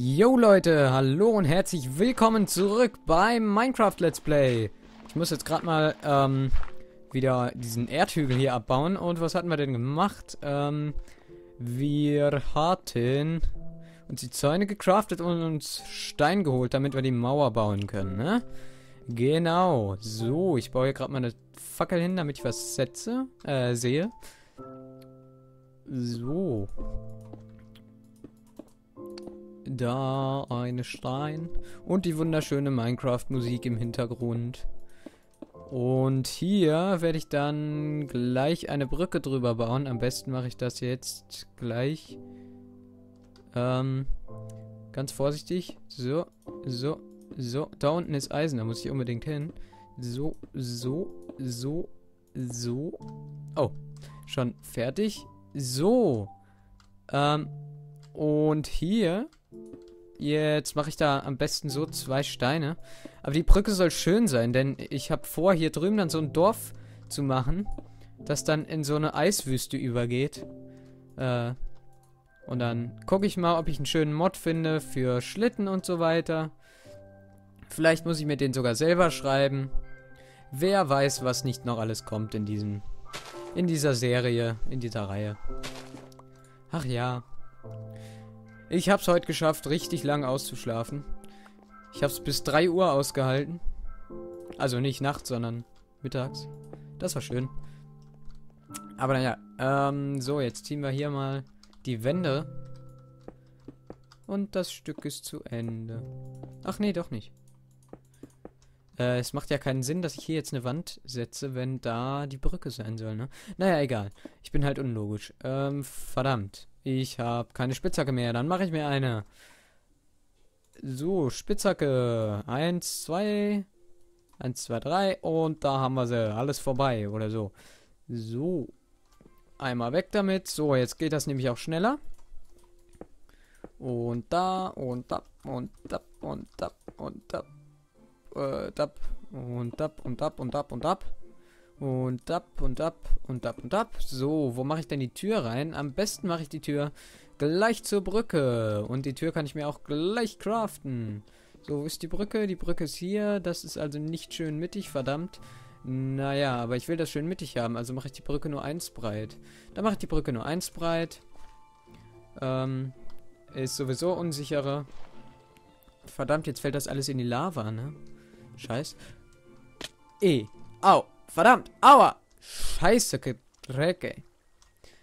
Yo Leute, hallo und herzlich willkommen zurück beim Minecraft Let's Play. Ich muss jetzt gerade mal ähm, wieder diesen Erdhügel hier abbauen. Und was hatten wir denn gemacht? Ähm, wir hatten uns die Zäune gecraftet und uns Stein geholt, damit wir die Mauer bauen können, ne? Genau. So, ich baue hier gerade mal eine Fackel hin, damit ich was setze, äh, sehe. So da eine Stein und die wunderschöne Minecraft-Musik im Hintergrund. Und hier werde ich dann gleich eine Brücke drüber bauen. Am besten mache ich das jetzt gleich. Ähm, ganz vorsichtig. So, so, so. Da unten ist Eisen, da muss ich unbedingt hin. So, so, so, so. Oh, schon fertig. So. Ähm, und hier Jetzt mache ich da am besten so zwei Steine. Aber die Brücke soll schön sein, denn ich habe vor, hier drüben dann so ein Dorf zu machen, das dann in so eine Eiswüste übergeht. Äh, und dann gucke ich mal, ob ich einen schönen Mod finde für Schlitten und so weiter. Vielleicht muss ich mir den sogar selber schreiben. Wer weiß, was nicht noch alles kommt in diesem, in dieser Serie, in dieser Reihe. Ach ja. Ich hab's heute geschafft, richtig lang auszuschlafen. Ich hab's bis 3 Uhr ausgehalten. Also nicht nachts, sondern mittags. Das war schön. Aber naja, ähm, so, jetzt ziehen wir hier mal die Wände. Und das Stück ist zu Ende. Ach nee, doch nicht. Äh, es macht ja keinen Sinn, dass ich hier jetzt eine Wand setze, wenn da die Brücke sein soll, ne? Naja, egal. Ich bin halt unlogisch. Ähm, verdammt. Ich habe keine Spitzhacke mehr. Dann mache ich mir eine. So, Spitzhacke. Eins, zwei. Eins, zwei, drei. Und da haben wir sie. Alles vorbei oder so. So. Einmal weg damit. So, jetzt geht das nämlich auch schneller. Und da, und da, und da, und da, und da. Äh, da. Und da, und da, und da, und da. Und da. Und ab und ab und ab und ab. So, wo mache ich denn die Tür rein? Am besten mache ich die Tür gleich zur Brücke. Und die Tür kann ich mir auch gleich craften. So, wo ist die Brücke? Die Brücke ist hier. Das ist also nicht schön mittig, verdammt. Naja, aber ich will das schön mittig haben. Also mache ich die Brücke nur eins breit. Dann mache ich die Brücke nur eins breit. Ähm, ist sowieso unsicherer. Verdammt, jetzt fällt das alles in die Lava, ne? Scheiß. E. Au. Verdammt. Aua. Scheiße, Dreck, ey.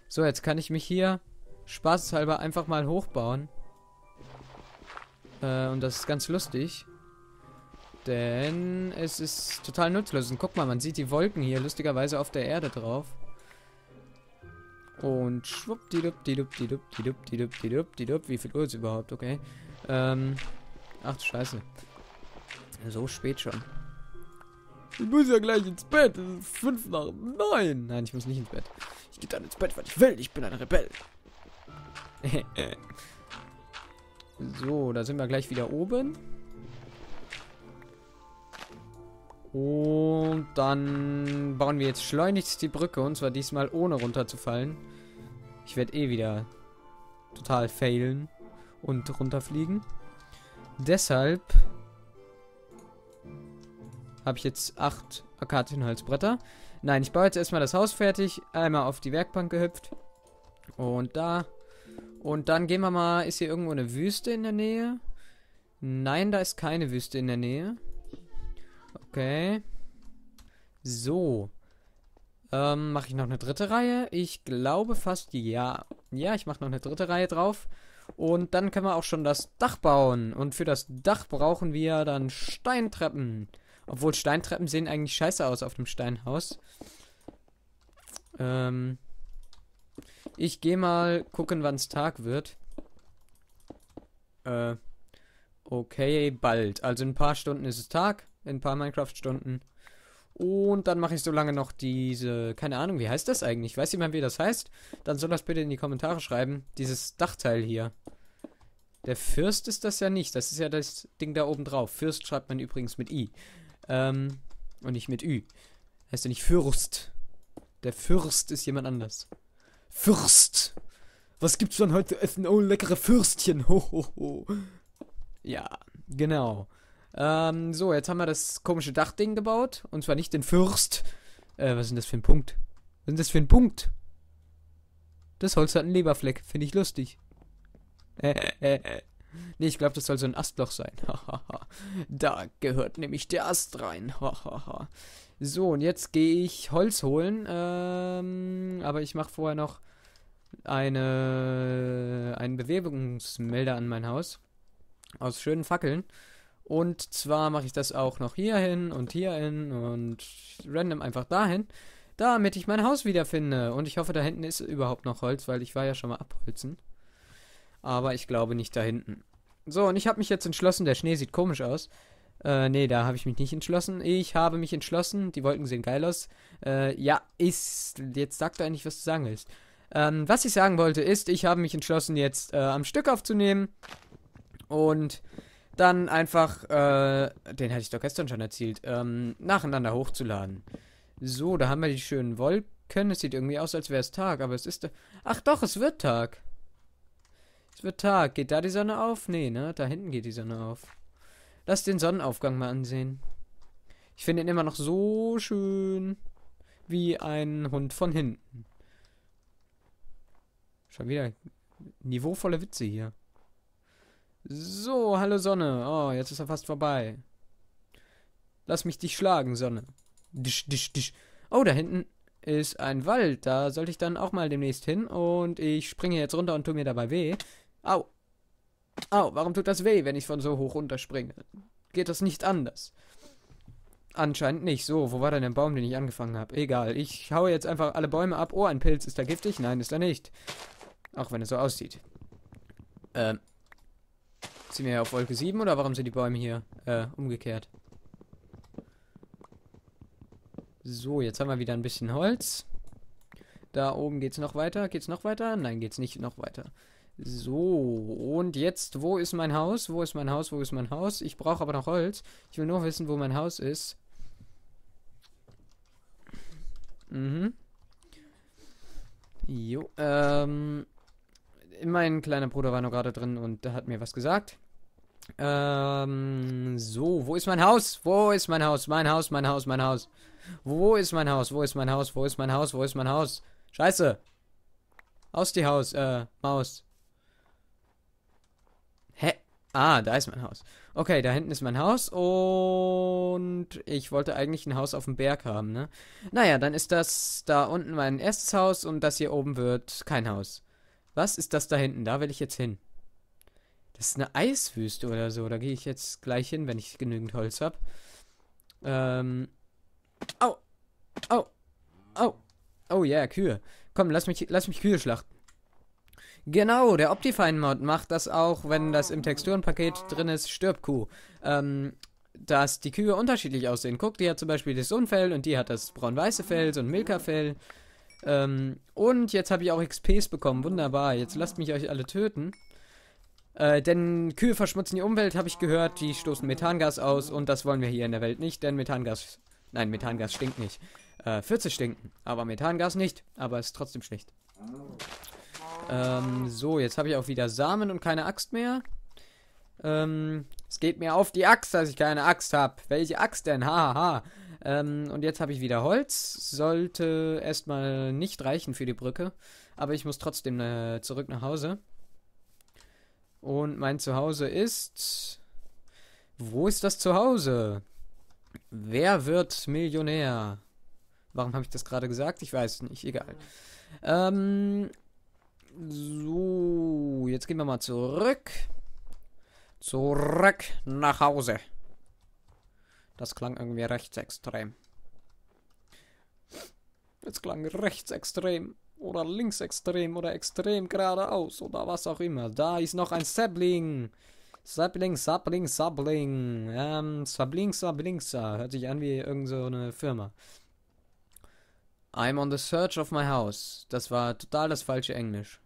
So, jetzt kann ich mich hier spaßhalber einfach mal hochbauen. Äh, und das ist ganz lustig. Denn es ist total nutzlos. Und guck mal, man sieht die Wolken hier lustigerweise auf der Erde drauf. Und schwuppdidupp, didupp, didupp, didupp, didupp, didupp, didupp. Wie viel Uhr ist überhaupt? Okay. Ähm. Ach, scheiße. So spät schon. Ich muss ja gleich ins Bett. Es ist fünf nach neun. Nein, ich muss nicht ins Bett. Ich gehe dann ins Bett, weil ich will. Ich bin ein Rebell. so, da sind wir gleich wieder oben. Und dann bauen wir jetzt schleunigst die Brücke. Und zwar diesmal ohne runterzufallen. Ich werde eh wieder total failen und runterfliegen. Deshalb habe ich jetzt acht Akazienhalsbretter. Nein, ich baue jetzt erstmal das Haus fertig. Einmal auf die Werkbank gehüpft. Und da. Und dann gehen wir mal. Ist hier irgendwo eine Wüste in der Nähe? Nein, da ist keine Wüste in der Nähe. Okay. So. Ähm, mache ich noch eine dritte Reihe? Ich glaube fast ja. Ja, ich mache noch eine dritte Reihe drauf. Und dann können wir auch schon das Dach bauen. Und für das Dach brauchen wir dann Steintreppen. Obwohl Steintreppen sehen eigentlich scheiße aus auf dem Steinhaus. Ähm, ich gehe mal gucken, wann es Tag wird. Äh, okay, bald. Also in ein paar Stunden ist es Tag. In ein paar Minecraft-Stunden. Und dann mache ich so lange noch diese, keine Ahnung, wie heißt das eigentlich? weiß jemand, wie das heißt? Dann soll das bitte in die Kommentare schreiben. Dieses Dachteil hier. Der Fürst ist das ja nicht. Das ist ja das Ding da oben drauf. Fürst schreibt man übrigens mit I. Ähm, und nicht mit Ü. Heißt ja nicht Fürst. Der Fürst ist jemand anders. Fürst! Was gibt's denn heute zu essen? Oh, leckere Fürstchen. Hohoho! ho, ho. Ja, genau. Ähm, so, jetzt haben wir das komische Dachding gebaut. Und zwar nicht den Fürst. Äh, was ist denn das für ein Punkt? Was ist das für ein Punkt? Das Holz hat einen Leberfleck. Finde ich lustig. Äh, äh, äh. äh. Nee, ich glaube, das soll so ein Astloch sein. da gehört nämlich der Ast rein. so, und jetzt gehe ich Holz holen. Ähm, aber ich mache vorher noch eine, einen Bewegungsmelder an mein Haus. Aus schönen Fackeln. Und zwar mache ich das auch noch hier hin und hier hin und random einfach dahin, damit ich mein Haus wiederfinde. Und ich hoffe, da hinten ist überhaupt noch Holz, weil ich war ja schon mal abholzen. Aber ich glaube nicht da hinten. So, und ich habe mich jetzt entschlossen. Der Schnee sieht komisch aus. Äh, nee, da habe ich mich nicht entschlossen. Ich habe mich entschlossen. Die Wolken sehen geil aus. Äh, ja, ist. Jetzt sag du eigentlich, was du sagen willst. Ähm, was ich sagen wollte, ist, ich habe mich entschlossen, jetzt äh, am Stück aufzunehmen. Und dann einfach, äh, den hatte ich doch gestern schon erzählt, ähm, nacheinander hochzuladen. So, da haben wir die schönen Wolken. Es sieht irgendwie aus, als wäre es Tag, aber es ist. Ach doch, es wird Tag. Es wird Tag. Geht da die Sonne auf? Nee, ne? Da hinten geht die Sonne auf. Lass den Sonnenaufgang mal ansehen. Ich finde ihn immer noch so schön wie ein Hund von hinten. Schon wieder niveauvolle Witze hier. So, hallo Sonne. Oh, jetzt ist er fast vorbei. Lass mich dich schlagen, Sonne. Disch, disch, disch. Oh, da hinten ist ein Wald. Da sollte ich dann auch mal demnächst hin. Und ich springe jetzt runter und tu mir dabei weh. Au. Au, warum tut das weh, wenn ich von so hoch runterspringe? Geht das nicht anders? Anscheinend nicht. So, wo war denn der Baum, den ich angefangen habe? Egal, ich haue jetzt einfach alle Bäume ab. Oh, ein Pilz. Ist er giftig? Nein, ist er nicht. Auch wenn es so aussieht. Ähm. Sind wir hier auf Wolke 7 oder warum sind die Bäume hier äh, umgekehrt? So, jetzt haben wir wieder ein bisschen Holz. Da oben geht's noch weiter. Geht's noch weiter? Nein, geht's nicht noch weiter. So, und jetzt, wo ist mein Haus? Wo ist mein Haus? Wo ist mein Haus? Ich brauche aber noch Holz. Ich will nur wissen, wo mein Haus ist. Mhm. Jo, ähm. Mein kleiner Bruder war noch gerade drin und hat mir was gesagt. Ähm, so, wo ist mein Haus? Wo ist mein Haus? Mein Haus, mein Haus, mein Haus. Wo ist mein Haus? Wo ist mein Haus? Wo ist mein Haus? Wo ist mein Haus? Scheiße. Aus die Haus, äh, Maus. Ah, da ist mein Haus. Okay, da hinten ist mein Haus und ich wollte eigentlich ein Haus auf dem Berg haben, ne? Naja, dann ist das da unten mein erstes Haus und das hier oben wird kein Haus. Was ist das da hinten? Da will ich jetzt hin. Das ist eine Eiswüste oder so. Da gehe ich jetzt gleich hin, wenn ich genügend Holz habe. Ähm. Au! Au! Au! Oh yeah, Kühe. Komm, lass mich, lass mich Kühe schlachten. Genau, der Optifine-Mod macht das auch, wenn das im Texturenpaket drin ist, stirb Kuh. Ähm, dass die Kühe unterschiedlich aussehen. Guck, die hat zum Beispiel das Unfell und die hat das braun-weiße Fell, so ein Milka-Fell. Ähm, und jetzt habe ich auch XPs bekommen. Wunderbar. Jetzt lasst mich euch alle töten. Äh, denn Kühe verschmutzen die Umwelt, habe ich gehört. Die stoßen Methangas aus und das wollen wir hier in der Welt nicht, denn Methangas. Nein, Methangas stinkt nicht. Äh, Fürze stinken, aber Methangas nicht. Aber ist trotzdem schlecht. Oh. Ähm, so, jetzt habe ich auch wieder Samen und keine Axt mehr. Ähm, es geht mir auf die Axt, dass ich keine Axt habe. Welche Axt denn? Hahaha. Ha, ha. Ähm, und jetzt habe ich wieder Holz. Sollte erstmal nicht reichen für die Brücke. Aber ich muss trotzdem äh, zurück nach Hause. Und mein Zuhause ist... Wo ist das Zuhause? Wer wird Millionär? Warum habe ich das gerade gesagt? Ich weiß nicht, egal. Ähm, so, jetzt gehen wir mal zurück. Zurück nach Hause. Das klang irgendwie rechtsextrem. Jetzt klang rechtsextrem oder linksextrem oder extrem geradeaus oder was auch immer. Da ist noch ein Sapling. Sapling, Sapling, Sapling. Ähm, Sapling, Sapling, Sapling. Hört sich an wie irgendeine so Firma. I'm on the search of my house. Das war total das falsche Englisch.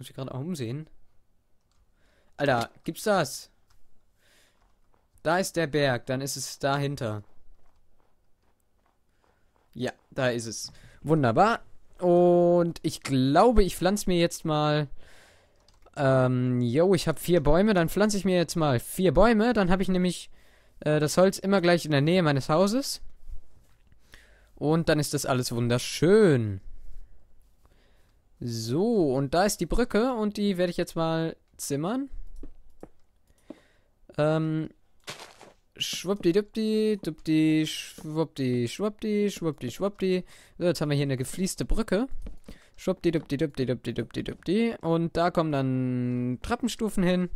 Muss ich gerade auch umsehen. Alter, gibt's das? Da ist der Berg, dann ist es dahinter. Ja, da ist es. Wunderbar. Und ich glaube, ich pflanze mir jetzt mal... Ähm, yo, ich habe vier Bäume, dann pflanze ich mir jetzt mal vier Bäume. Dann habe ich nämlich äh, das Holz immer gleich in der Nähe meines Hauses. Und dann ist das alles wunderschön. So, und da ist die Brücke und die werde ich jetzt mal zimmern. Ähm, schwuppdi duppdi, duppdi, schwuppdi, schwuppdi, schwuppdi, schwuppdi. So, jetzt haben wir hier eine gefließte Brücke. Schwuppdi-duppdi-duppdi-duppdi-duppdi-duppdi. Und da kommen dann Treppenstufen hin.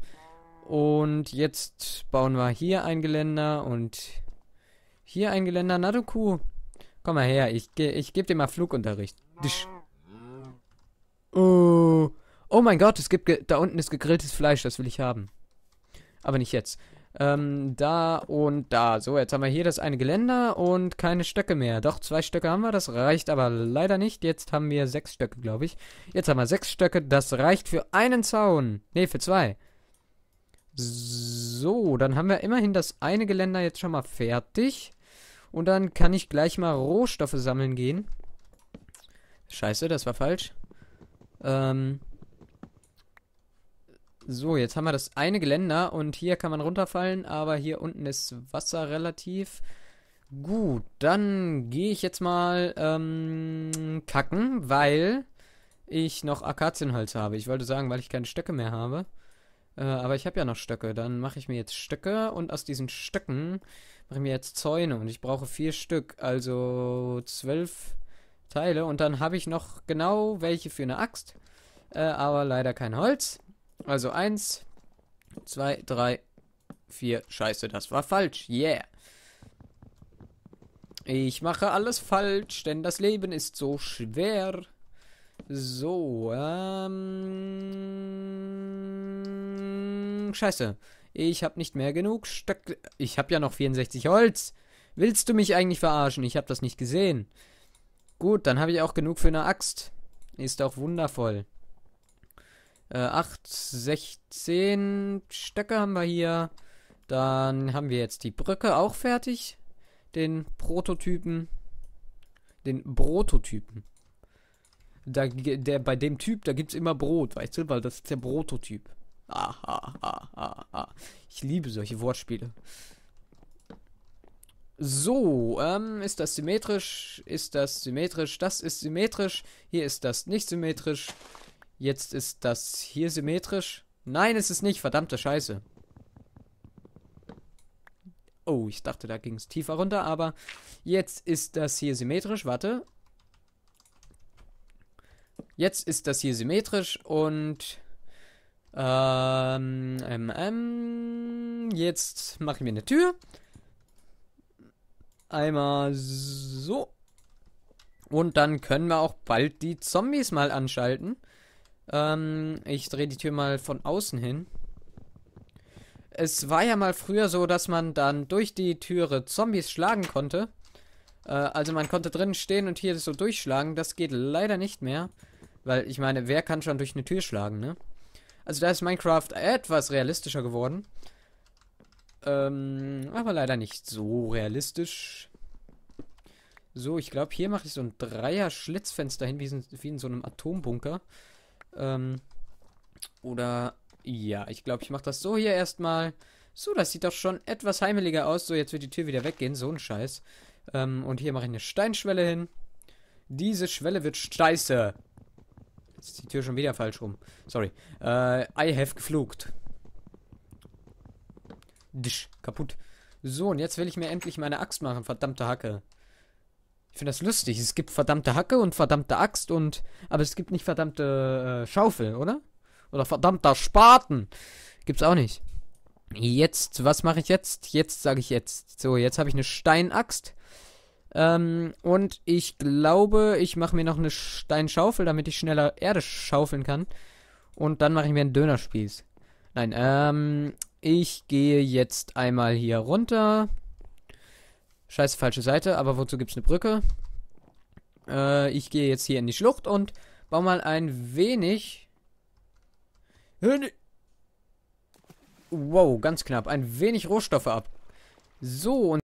Und jetzt bauen wir hier ein Geländer und hier ein Geländer. Naduku, komm mal her, ich, ge ich gebe dir mal Flugunterricht. Disch. Oh. Oh mein Gott, es gibt da unten ist gegrilltes Fleisch, das will ich haben. Aber nicht jetzt. Ähm, da und da. So, jetzt haben wir hier das eine Geländer und keine Stöcke mehr. Doch, zwei Stöcke haben wir, das reicht aber leider nicht. Jetzt haben wir sechs Stöcke, glaube ich. Jetzt haben wir sechs Stöcke, das reicht für einen Zaun. Ne, für zwei. So, dann haben wir immerhin das eine Geländer jetzt schon mal fertig. Und dann kann ich gleich mal Rohstoffe sammeln gehen. Scheiße, das war falsch. Ähm, so, jetzt haben wir das eine Geländer und hier kann man runterfallen, aber hier unten ist Wasser relativ. Gut, dann gehe ich jetzt mal ähm, kacken, weil ich noch Akazienholz habe. Ich wollte sagen, weil ich keine Stöcke mehr habe. Äh, aber ich habe ja noch Stöcke. Dann mache ich mir jetzt Stöcke und aus diesen Stöcken mache ich mir jetzt Zäune und ich brauche vier Stück. Also zwölf Teile. Und dann habe ich noch genau welche für eine Axt. Äh, aber leider kein Holz. Also eins, zwei, drei, vier. Scheiße, das war falsch. Yeah. Ich mache alles falsch, denn das Leben ist so schwer. So, ähm. Scheiße. Ich habe nicht mehr genug Stöcke. Ich habe ja noch 64 Holz. Willst du mich eigentlich verarschen? Ich habe das nicht gesehen. Gut, dann habe ich auch genug für eine Axt. Ist auch wundervoll. Äh, 8, 16 Stöcke haben wir hier. Dann haben wir jetzt die Brücke auch fertig. Den Prototypen. Den Prototypen. Da, der, bei dem Typ, da gibt es immer Brot, weißt du, weil das ist der Prototyp. Aha, aha, aha. Ich liebe solche Wortspiele. So, ähm, ist das symmetrisch? Ist das symmetrisch? Das ist symmetrisch. Hier ist das nicht symmetrisch. Jetzt ist das hier symmetrisch. Nein, es ist nicht. Verdammte Scheiße. Oh, ich dachte, da ging es tiefer runter, aber jetzt ist das hier symmetrisch. Warte. Jetzt ist das hier symmetrisch und ähm, ähm, jetzt machen wir eine Tür. Einmal so. Und dann können wir auch bald die Zombies mal anschalten. Ähm, ich drehe die Tür mal von außen hin. Es war ja mal früher so, dass man dann durch die Türe Zombies schlagen konnte. Äh, also man konnte drin stehen und hier so durchschlagen. Das geht leider nicht mehr. Weil ich meine, wer kann schon durch eine Tür schlagen, ne? Also da ist Minecraft etwas realistischer geworden. Ähm, aber leider nicht so realistisch. So, ich glaube, hier mache ich so ein Dreier-Schlitzfenster hin, wie in, wie in, so einem Atombunker. Ähm, oder, ja, ich glaube, ich mache das so hier erstmal. So, das sieht doch schon etwas heimeliger aus. So, jetzt wird die Tür wieder weggehen, so ein Scheiß. Ähm, und hier mache ich eine Steinschwelle hin. Diese Schwelle wird scheiße. Jetzt ist die Tür schon wieder falsch rum. Sorry. Äh, I have geflugt. Disch, kaputt. So, und jetzt will ich mir endlich meine Axt machen, verdammte Hacke. Ich finde das lustig. Es gibt verdammte Hacke und verdammte Axt und... Aber es gibt nicht verdammte äh, Schaufel, oder? Oder verdammter Spaten. Gibt's auch nicht. Jetzt, was mache ich jetzt? Jetzt sage ich jetzt. So, jetzt habe ich eine Steinaxt. Ähm, und ich glaube, ich mache mir noch eine Steinschaufel, damit ich schneller Erde schaufeln kann. Und dann mache ich mir einen Dönerspieß. Nein, ähm, ich gehe jetzt einmal hier runter. Scheiße, falsche Seite, aber wozu gibt es eine Brücke? Äh, ich gehe jetzt hier in die Schlucht und baue mal ein wenig... Wow, ganz knapp. Ein wenig Rohstoffe ab. So, und